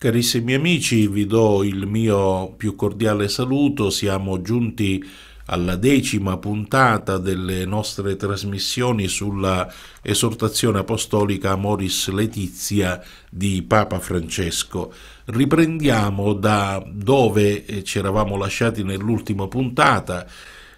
Carissimi amici, vi do il mio più cordiale saluto, siamo giunti alla decima puntata delle nostre trasmissioni sulla esortazione apostolica Moris Letizia di Papa Francesco. Riprendiamo da dove eh, ci eravamo lasciati nell'ultima puntata,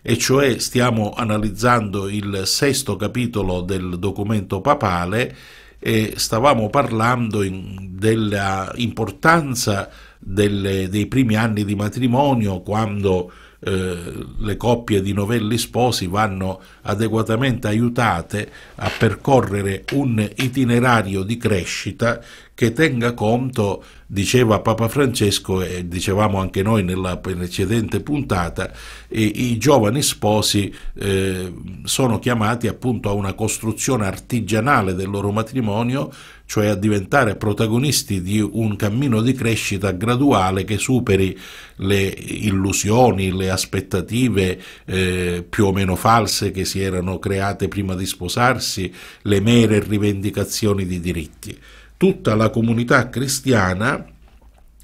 e cioè stiamo analizzando il sesto capitolo del documento papale e stavamo parlando dell'importanza dei primi anni di matrimonio quando eh, le coppie di novelli sposi vanno adeguatamente aiutate a percorrere un itinerario di crescita che tenga conto, diceva Papa Francesco e dicevamo anche noi nella precedente puntata, i giovani sposi eh, sono chiamati appunto a una costruzione artigianale del loro matrimonio cioè a diventare protagonisti di un cammino di crescita graduale che superi le illusioni, le aspettative eh, più o meno false che si erano create prima di sposarsi, le mere rivendicazioni di diritti. Tutta la comunità cristiana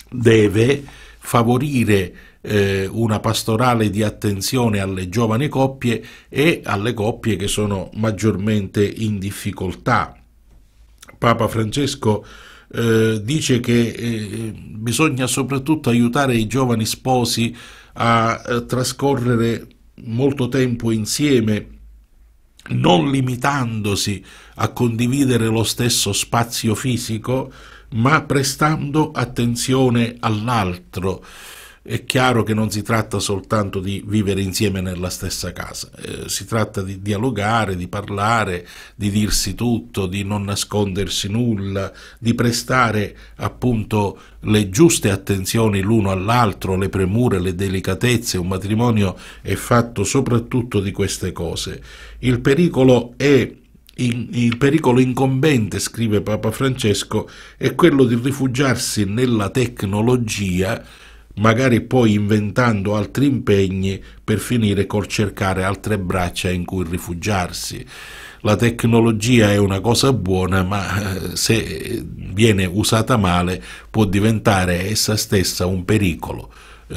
deve favorire eh, una pastorale di attenzione alle giovani coppie e alle coppie che sono maggiormente in difficoltà. Papa Francesco eh, dice che eh, eh, bisogna soprattutto aiutare i giovani sposi a eh, trascorrere molto tempo insieme, non limitandosi a condividere lo stesso spazio fisico, ma prestando attenzione all'altro è chiaro che non si tratta soltanto di vivere insieme nella stessa casa, eh, si tratta di dialogare, di parlare, di dirsi tutto, di non nascondersi nulla, di prestare appunto le giuste attenzioni l'uno all'altro, le premure, le delicatezze. Un matrimonio è fatto soprattutto di queste cose. Il pericolo è il pericolo incombente, scrive Papa Francesco, è quello di rifugiarsi nella tecnologia magari poi inventando altri impegni per finire col cercare altre braccia in cui rifugiarsi. La tecnologia è una cosa buona, ma eh, se viene usata male può diventare essa stessa un pericolo. Eh,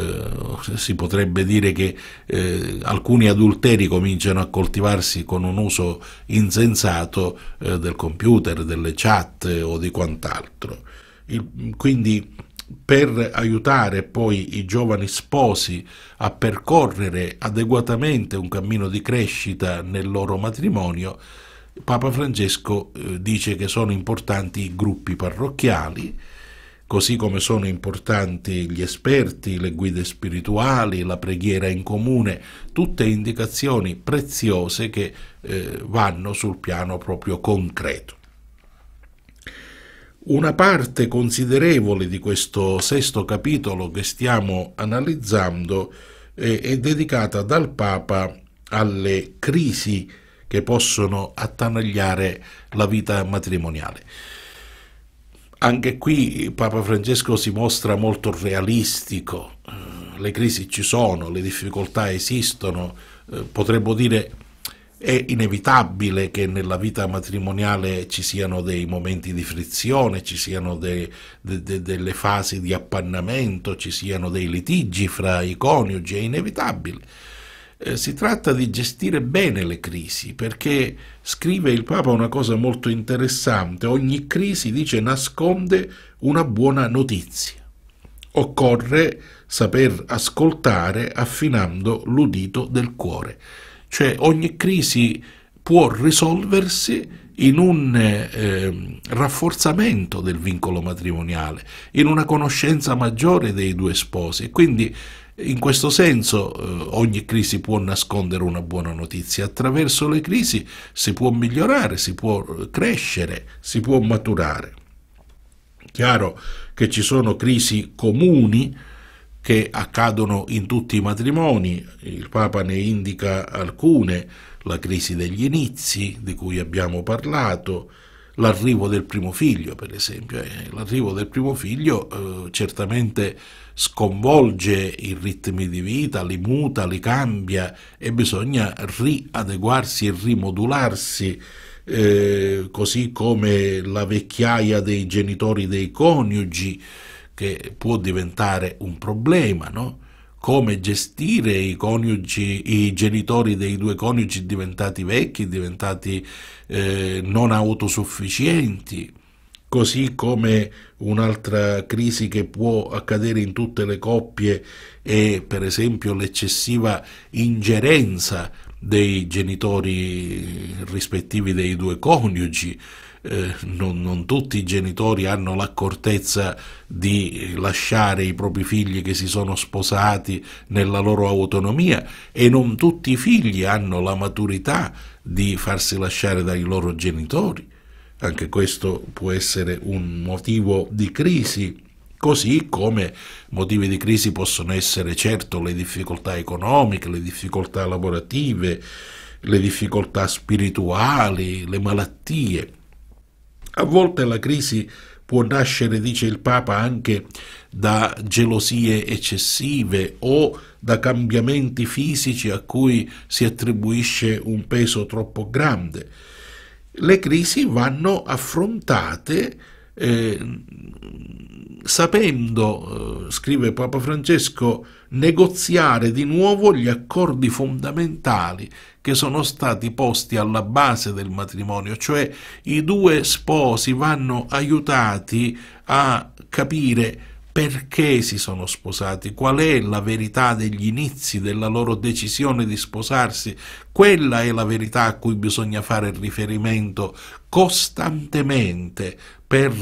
si potrebbe dire che eh, alcuni adulteri cominciano a coltivarsi con un uso insensato eh, del computer, delle chat eh, o di quant'altro. Il, quindi per aiutare poi i giovani sposi a percorrere adeguatamente un cammino di crescita nel loro matrimonio, Papa Francesco eh, dice che sono importanti i gruppi parrocchiali, così come sono importanti gli esperti, le guide spirituali, la preghiera in comune, tutte indicazioni preziose che eh, vanno sul piano proprio concreto. Una parte considerevole di questo sesto capitolo che stiamo analizzando eh, è dedicata dal Papa alle crisi che possono attanagliare la vita matrimoniale. Anche qui Papa Francesco si mostra molto realistico, eh, le crisi ci sono, le difficoltà esistono, eh, potremmo dire è inevitabile che nella vita matrimoniale ci siano dei momenti di frizione, ci siano de, de, de, delle fasi di appannamento, ci siano dei litigi fra i coniugi, è inevitabile. Eh, si tratta di gestire bene le crisi, perché scrive il Papa una cosa molto interessante, ogni crisi, dice, nasconde una buona notizia. Occorre saper ascoltare affinando l'udito del cuore. Cioè ogni crisi può risolversi in un eh, rafforzamento del vincolo matrimoniale, in una conoscenza maggiore dei due sposi quindi in questo senso eh, ogni crisi può nascondere una buona notizia, attraverso le crisi si può migliorare, si può crescere, si può maturare. Chiaro che ci sono crisi comuni, che accadono in tutti i matrimoni, il Papa ne indica alcune, la crisi degli inizi di cui abbiamo parlato, l'arrivo del primo figlio, per esempio. Eh, l'arrivo del primo figlio eh, certamente sconvolge i ritmi di vita, li muta, li cambia e bisogna riadeguarsi e rimodularsi. Eh, così come la vecchiaia dei genitori dei coniugi, che può diventare un problema, no? come gestire i, coniugi, i genitori dei due coniugi diventati vecchi, diventati eh, non autosufficienti, così come un'altra crisi che può accadere in tutte le coppie è per esempio l'eccessiva ingerenza dei genitori rispettivi dei due coniugi eh, non, non, tutti i genitori hanno l'accortezza di lasciare i propri figli che si sono sposati nella loro autonomia e non tutti i figli hanno la maturità di farsi lasciare dai loro genitori. Anche questo può essere un motivo di crisi. Così come motivi di crisi possono essere certo le difficoltà economiche, le difficoltà lavorative, le difficoltà spirituali, le malattie. A volte la crisi può nascere, dice il Papa, anche da gelosie eccessive o da cambiamenti fisici a cui si attribuisce un peso troppo grande. Le crisi vanno affrontate eh, sapendo, eh, scrive Papa Francesco, negoziare di nuovo gli accordi fondamentali che sono stati posti alla base del matrimonio, cioè i due sposi vanno aiutati a capire perché si sono sposati, qual è la verità degli inizi della loro decisione di sposarsi, quella è la verità a cui bisogna fare riferimento costantemente per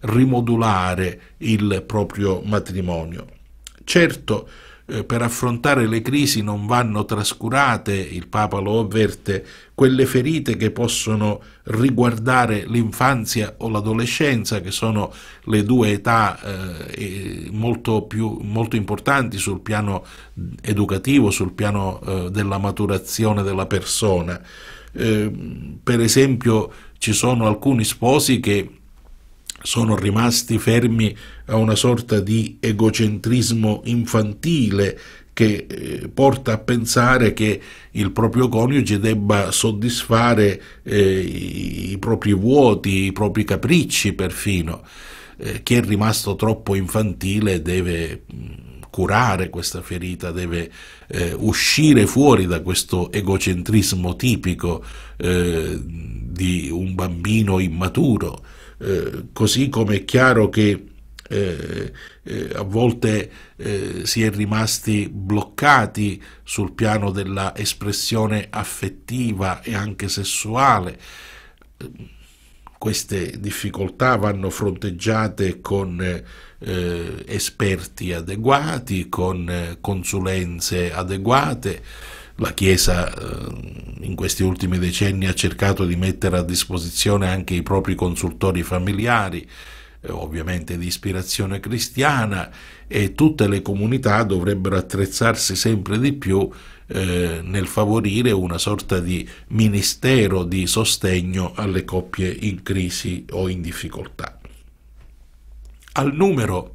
rimodulare il proprio matrimonio. Certo, eh, per affrontare le crisi non vanno trascurate, il Papa lo avverte, quelle ferite che possono riguardare l'infanzia o l'adolescenza, che sono le due età eh, molto, più, molto, importanti sul piano educativo, sul piano eh, della maturazione della persona. Eh, per esempio ci sono alcuni sposi che sono rimasti fermi a una sorta di egocentrismo infantile che eh, porta a pensare che il proprio coniuge debba soddisfare eh, i propri vuoti, i propri capricci perfino. Eh, chi è rimasto troppo infantile deve curare questa ferita, deve eh, uscire fuori da questo egocentrismo tipico eh, di un bambino immaturo eh, così come è chiaro che eh, eh, a volte eh, si è rimasti bloccati sul piano della espressione affettiva e anche sessuale. Eh, queste difficoltà vanno fronteggiate con esperti adeguati, con consulenze adeguate la Chiesa in questi ultimi decenni ha cercato di mettere a disposizione anche i propri consultori familiari, eh, ovviamente di ispirazione cristiana, e tutte le comunità dovrebbero attrezzarsi sempre di più eh, nel favorire una sorta di ministero di sostegno alle coppie in crisi o in difficoltà. Al numero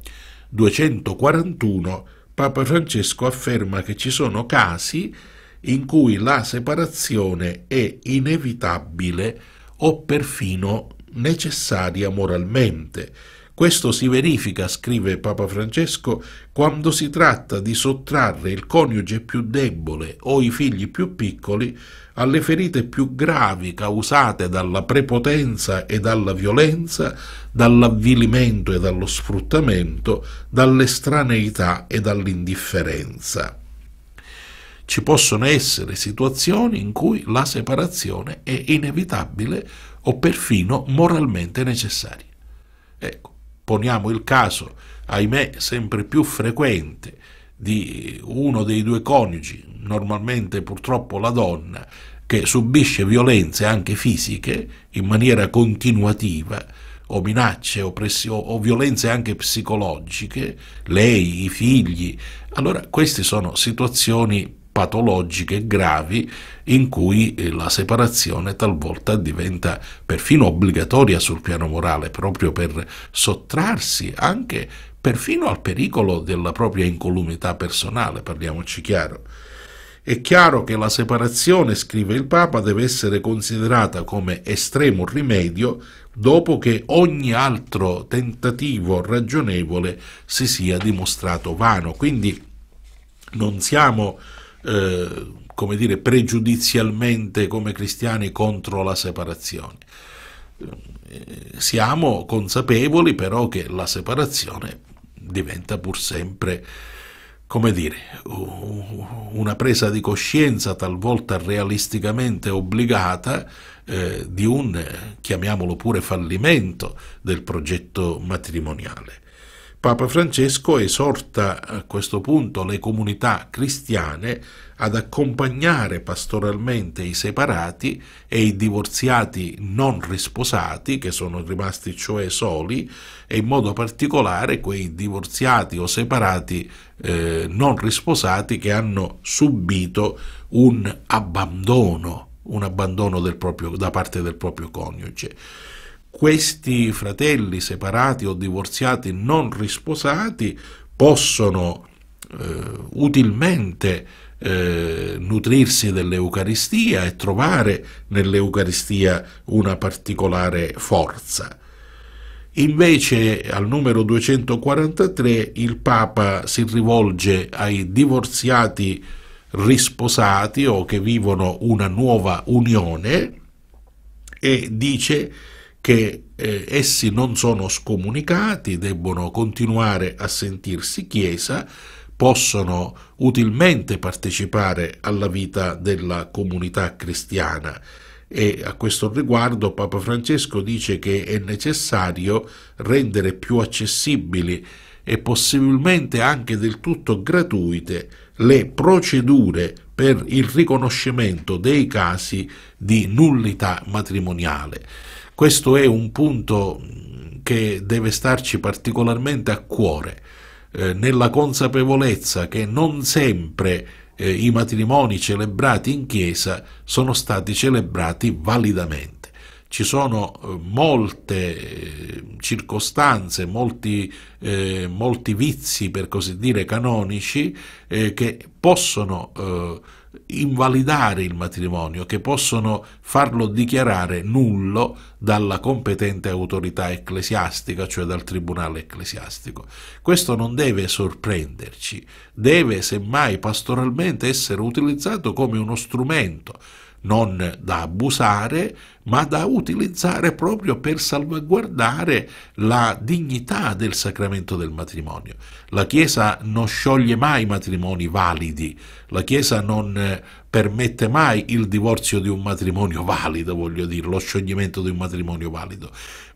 241 Papa Francesco afferma che ci sono casi in cui la separazione è inevitabile o perfino necessaria moralmente. Questo si verifica, scrive Papa Francesco, quando si tratta di sottrarre il coniuge più debole o i figli più piccoli alle ferite più gravi causate dalla prepotenza e dalla violenza, dall'avvilimento e dallo sfruttamento, dall'estraneità e dall'indifferenza ci possono essere situazioni in cui la separazione è inevitabile o perfino moralmente necessaria. Ecco, poniamo il caso, ahimè, sempre più frequente di uno dei due coniugi, normalmente purtroppo la donna, che subisce violenze anche fisiche in maniera continuativa, o minacce o, o, violenze anche psicologiche, lei, i figli. Allora queste sono situazioni patologiche gravi in cui eh, la separazione talvolta diventa perfino obbligatoria sul piano morale proprio per sottrarsi anche perfino al pericolo della propria incolumità personale, parliamoci chiaro. È chiaro che la separazione, scrive il Papa, deve essere considerata come estremo rimedio dopo che ogni altro tentativo ragionevole si sia dimostrato vano. Quindi non siamo eh, come dire, pregiudizialmente come cristiani contro la separazione. Eh, siamo consapevoli però che la separazione diventa pur sempre, come dire, una presa di coscienza talvolta realisticamente obbligata eh, di un, chiamiamolo pure, fallimento del progetto matrimoniale. Papa Francesco esorta a questo punto le comunità cristiane ad accompagnare pastoralmente i separati e i divorziati non risposati, che sono rimasti cioè soli, e in modo particolare quei divorziati o separati eh, non risposati che hanno subito un abbandono, un abbandono proprio, da parte del proprio coniuge questi fratelli separati o divorziati non risposati possono eh, utilmente eh, nutrirsi dell'Eucaristia e trovare nell'Eucaristia una particolare forza. Invece al numero 243 il Papa si rivolge ai divorziati risposati o che vivono una nuova unione e dice che eh, essi non sono scomunicati, debbono continuare a sentirsi Chiesa, possono utilmente partecipare alla vita della comunità cristiana e a questo riguardo Papa Francesco dice che è necessario rendere più accessibili e possibilmente anche del tutto gratuite le procedure per il riconoscimento dei casi di nullità matrimoniale. Questo è un punto mm, che deve starci particolarmente a cuore, eh, nella consapevolezza che non sempre eh, i matrimoni celebrati in chiesa sono stati celebrati validamente. Ci sono eh, molte eh, circostanze, molti, eh, molti, vizi, per così dire, canonici che possono invalidare il matrimonio, che possono farlo dichiarare nullo dalla competente autorità ecclesiastica, cioè dal tribunale ecclesiastico. Questo non deve sorprenderci, deve semmai pastoralmente essere utilizzato come uno strumento non da abusare, ma da utilizzare proprio per salvaguardare la dignità del sacramento del matrimonio. La Chiesa non scioglie mai matrimoni validi, la Chiesa non eh, permette mai il divorzio di un matrimonio valido, voglio dire, lo scioglimento di un matrimonio valido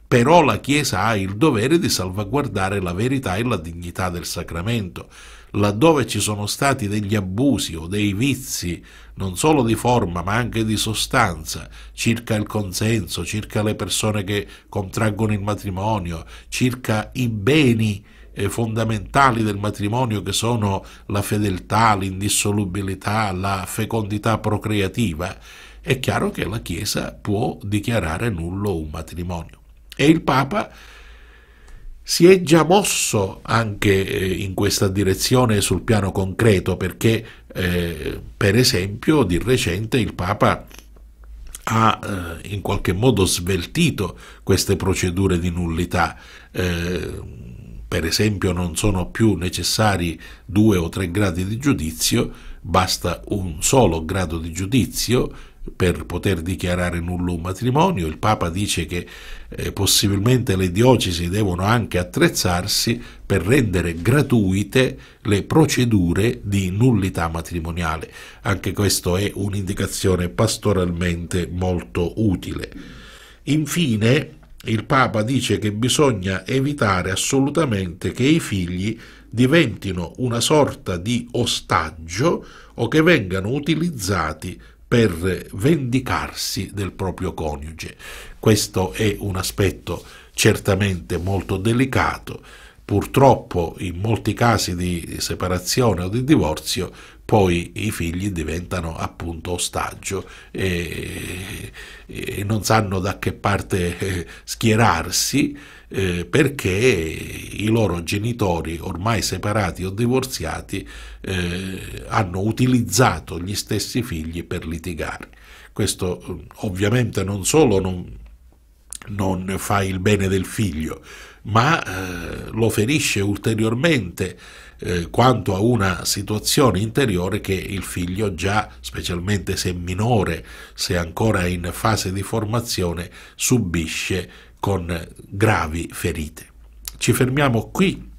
però la Chiesa ha il dovere di salvaguardare la verità e la dignità del sacramento laddove ci sono stati degli abusi o dei vizi, non solo di forma ma anche di sostanza, circa il consenso, circa le persone che contraggono il matrimonio, circa i beni eh, fondamentali del matrimonio che sono la fedeltà, l'indissolubilità, la fecondità procreativa, è chiaro che la Chiesa può dichiarare nullo un matrimonio. E il Papa si è già mosso anche eh, in questa direzione sul piano concreto perché eh, per esempio di recente il Papa ha eh, in qualche modo sveltito queste procedure di nullità. Eh, per esempio non sono più necessari due o tre gradi di giudizio, basta un solo grado di giudizio per poter dichiarare nullo un matrimonio, il Papa dice che eh, possibilmente le diocesi devono anche attrezzarsi per rendere gratuite le procedure di nullità matrimoniale. Anche questo è un'indicazione pastoralmente molto utile. Infine, il Papa dice che bisogna evitare assolutamente che i figli diventino una sorta di ostaggio o che vengano utilizzati per vendicarsi del proprio coniuge. Questo è un aspetto certamente molto delicato. Purtroppo in molti casi di separazione o di divorzio poi i figli diventano appunto ostaggio e, e non sanno da che parte schierarsi eh, perché i loro genitori ormai separati o divorziati eh, hanno utilizzato gli stessi figli per litigare. Questo mm, ovviamente non solo non, non fa il bene del figlio, ma eh, lo ferisce ulteriormente eh, quanto a una situazione interiore che il figlio già, specialmente se minore, se ancora in fase di formazione, subisce con gravi ferite. Ci fermiamo qui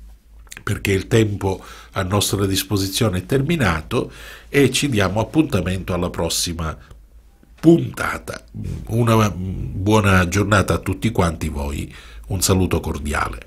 perché il tempo a nostra disposizione è terminato e ci diamo appuntamento alla prossima puntata. Una buona giornata a tutti quanti voi, un saluto cordiale.